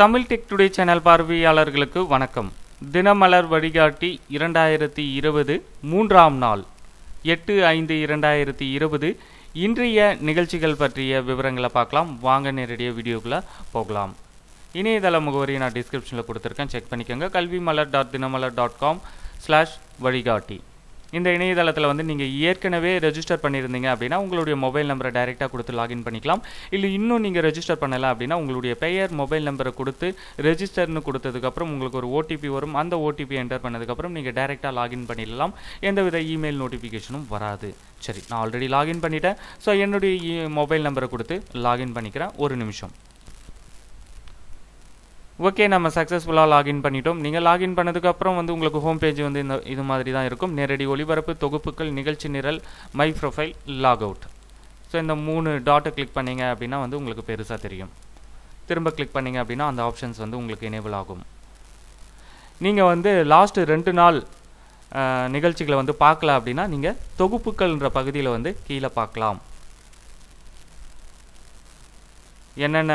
Tamil tech today channel பார்வையாளர்களுக்கு வணக்கம் தினமலர் வழிகாட்டி இரண்டாயிரத்தி இருபது மூன்றாம் நாள் எட்டு ஐந்து இரண்டாயிரத்தி இருபது இன்றைய நிகழ்ச்சிகள் பற்றிய விவரங்களை பார்க்கலாம் வாங்க நேரடியாக வீடியோக்குள்ளே போகலாம் இணையதள முகவரி நான் டிஸ்கிரிப்ஷனில் கொடுத்துருக்கேன் செக் பண்ணிக்கோங்க Kalvimalar dot Dinamalar dot com slash வழிகாட்டி இந்த இணையதளத்தில் வந்து நீங்கள் ஏற்கனவே ரெஜிஸ்டர் பண்ணியிருந்தீங்க அப்படின்னா உங்களுடைய மொபைல் நம்பரை டைரெக்டாக கொடுத்து லாகின் பண்ணிக்கலாம் இல்லை இன்னும் நீங்கள் ரெஜிஸ்டர் பண்ணலை அப்படின்னா உங்களுடைய பெயர் மொபைல் நம்பரை கொடுத்து ரெஜிஸ்டர்னு கொடுத்ததுக்கப்புறம் உங்களுக்கு ஒரு ஓடிபி வரும் அந்த ஓடிபி என்டர் பண்ணதுக்கப்புறம் நீங்கள் டைரெக்டாக லாகின் பண்ணிடலாம் எந்தவித இமெயில் நோட்டிஃபிகேஷனும் வராது சரி நான் ஆல்ரெடி லாகின் பண்ணிட்டேன் ஸோ என்னுடைய மொபைல் e-, நம்பரை கொடுத்து லாகின் பண்ணிக்கிறேன் ஒரு நிமிஷம் ஓகே நம்ம சக்ஸஸ்ஃபுல்லாக லாகின் பண்ணிட்டோம் நீங்கள் லாகின் பண்ணதுக்கப்புறம் வந்து உங்களுக்கு ஹோம் பேஜ் வந்து இந்த இது மாதிரி தான் இருக்கும் நேரடி ஒளிபரப்பு தொகுப்புகள் நிகழ்ச்சி நிரல் my profile log out so இந்த மூணு டாட்டை கிளிக் பண்ணிங்க அப்படின்னா வந்து உங்களுக்கு பெருசாக தெரியும் திரும்ப கிளிக் பண்ணிங்க அப்படின்னா அந்த ஆப்ஷன்ஸ் வந்து உங்களுக்கு எனேபிள் ஆகும் நீங்கள் வந்து லாஸ்ட்டு ரெண்டு நாள் நிகழ்ச்சிகளை வந்து பார்க்கல அப்படின்னா நீங்கள் தொகுப்புகள்ன்ற பகுதியில் வந்து கீழே பார்க்கலாம் என்னென்ன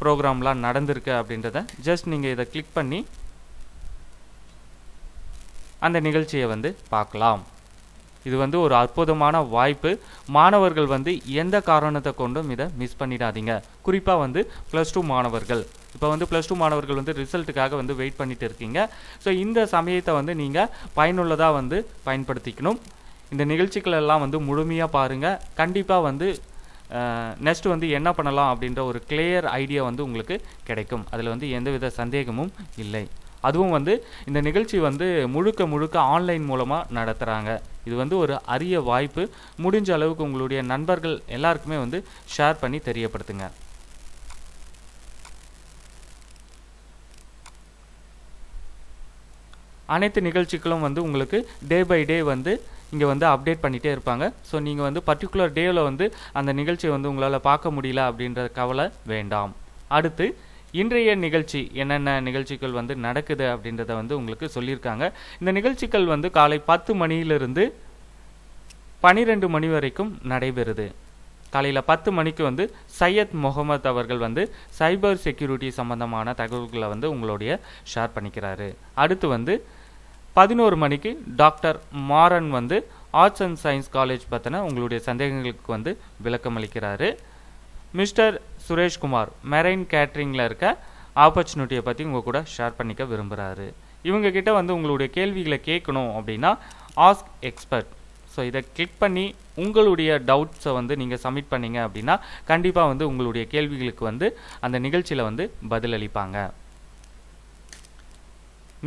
ப்ரோக்ராம்லாம் நடந்திருக்கு அப்படின்றத ஜஸ்ட் நீங்கள் இதை கிளிக் பண்ணி அந்த நிகழ்ச்சியை வந்து பார்க்கலாம் இது வந்து ஒரு அற்புதமான வாய்ப்பு மாணவர்கள் வந்து எந்த காரணத்தை கொண்டும் இதை மிஸ் பண்ணிடாதீங்க குறிப்பாக வந்து ப்ளஸ் டூ மாணவர்கள் இப்போ வந்து ப்ளஸ் டூ மாணவர்கள் வந்து ரிசல்ட்டுக்காக வந்து வெயிட் பண்ணிட்டு இருக்கீங்க ஸோ இந்த சமயத்தை வந்து நீங்கள் பயனுள்ளதாக வந்து பயன்படுத்திக்கணும் இந்த நிகழ்ச்சிகளெல்லாம் வந்து முழுமையாக பாருங்கள் கண்டிப்பாக வந்து நெக்ஸ்ட் வந்து என்ன பண்ணலாம் அப்படின்ற ஒரு கிளியர் ஐடியா வந்து உங்களுக்கு கிடைக்கும் அதில் வந்து எந்தவித சந்தேகமும் இல்லை அதுவும் வந்து இந்த நிகழ்ச்சி வந்து முழுக்க முழுக்க ஆன்லைன் மூலமாக நடத்துகிறாங்க இது வந்து ஒரு அரிய வாய்ப்பு முடிஞ்ச அளவுக்கு உங்களுடைய நண்பர்கள் எல்லாருக்குமே வந்து ஷேர் பண்ணி தெரியப்படுத்துங்க அனைத்து நிகழ்ச்சிகளும் வந்து உங்களுக்கு டே பை டே வந்து இங்கே வந்து அப்டேட் பண்ணிகிட்டே இருப்பாங்க ஸோ நீங்கள் வந்து பர்டிகுலர் டேவில் வந்து அந்த நிகழ்ச்சியை வந்து உங்களால் பார்க்க முடியல அப்படின்ற கவலை வேண்டாம் அடுத்து இன்றைய நிகழ்ச்சி என்னென்ன நிகழ்ச்சிகள் வந்து நடக்குது அப்படின்றத வந்து உங்களுக்கு சொல்லியிருக்காங்க இந்த நிகழ்ச்சிகள் வந்து காலை பத்து மணியிலிருந்து பனிரெண்டு மணி வரைக்கும் நடைபெறுது காலையில் பத்து மணிக்கு வந்து சையத் முகமது அவர்கள் வந்து சைபர் செக்யூரிட்டி சம்பந்தமான தகவல்களை வந்து உங்களுடைய ஷேர் பண்ணிக்கிறாரு அடுத்து வந்து பதினோரு மணிக்கு டாக்டர் மாறன் வந்து ஆர்ட்ஸ் அண்ட் சயின்ஸ் காலேஜ் பற்றின உங்களுடைய சந்தேகங்களுக்கு வந்து விளக்கம் அளிக்கிறாரு மிஸ்டர் சுரேஷ்குமார் மெரைன் கேட்ரிங்கில் இருக்க ஆப்பர்ச்சுனிட்டியை பற்றி உங்கள் கூட ஷேர் பண்ணிக்க விரும்புகிறாரு இவங்கக்கிட்ட வந்து உங்களுடைய கேள்விகளை கேட்கணும் அப்படின்னா ஆஸ்க் எக்ஸ்பர்ட் ஸோ இதை கிளிக் பண்ணி உங்களுடைய டவுட்ஸை வந்து நீங்கள் சப்மிட் பண்ணிங்க அப்படின்னா கண்டிப்பாக வந்து உங்களுடைய கேள்விகளுக்கு வந்து அந்த நிகழ்ச்சியில் வந்து பதிலளிப்பாங்க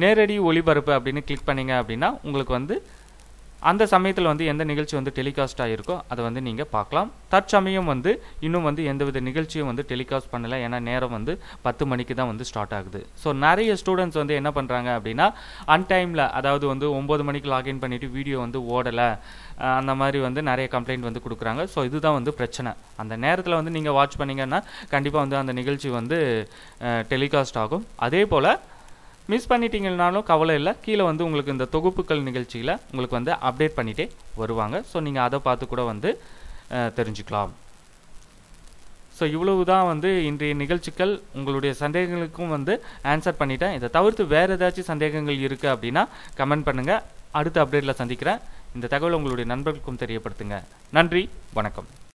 நேரடி ஒளிபரப்பு அப்படின்னு கிளிக் பண்ணிங்க அப்படின்னா உங்களுக்கு வந்து அந்த சமயத்தில் வந்து எந்த நிகழ்ச்சி வந்து டெலிகாஸ்ட் ஆகிருக்கோ அதை வந்து நீங்கள் பார்க்கலாம் தற்சமயம் வந்து இன்னும் வந்து எந்தவித நிகழ்ச்சியும் வந்து டெலிகாஸ்ட் பண்ணலை ஏன்னா நேரம் வந்து பத்து மணிக்கு தான் வந்து ஸ்டார்ட் ஆகுது ஸோ நிறைய ஸ்டூடெண்ட்ஸ் வந்து என்ன பண்ணுறாங்க அப்படின்னா அன்டைமில் அதாவது வந்து ஒம்பது மணிக்கு லாகின் பண்ணிவிட்டு வீடியோ வந்து ஓடலை அந்த மாதிரி வந்து நிறைய கம்ப்ளைண்ட் வந்து கொடுக்குறாங்க ஸோ இதுதான் வந்து பிரச்சனை அந்த நேரத்தில் வந்து நீங்கள் வாட்ச் பண்ணிங்கன்னா கண்டிப்பாக வந்து அந்த நிகழ்ச்சி வந்து டெலிகாஸ்ட் ஆகும் அதே போல் மிஸ் பண்ணிட்டீங்கனாலும் கவலை இல்லை கீழே வந்து உங்களுக்கு இந்த தொகுப்புகள் நிகழ்ச்சியில் உங்களுக்கு வந்து அப்டேட் பண்ணிகிட்டே வருவாங்க ஸோ நீங்கள் அதை பார்த்து கூட வந்து தெரிஞ்சுக்கலாம் ஸோ இவ்வளவு தான் வந்து இன்றைய நிகழ்ச்சிகள் உங்களுடைய சந்தேகங்களுக்கும் வந்து ஆன்சர் பண்ணிட்டேன் இதை தவிர்த்து வேறு ஏதாச்சும் சந்தேகங்கள் இருக்குது அப்படின்னா கமெண்ட் பண்ணுங்கள் அடுத்த அப்டேட்டில் சந்திக்கிறேன் இந்த தகவல் உங்களுடைய நண்பர்களுக்கும் தெரியப்படுத்துங்க நன்றி வணக்கம்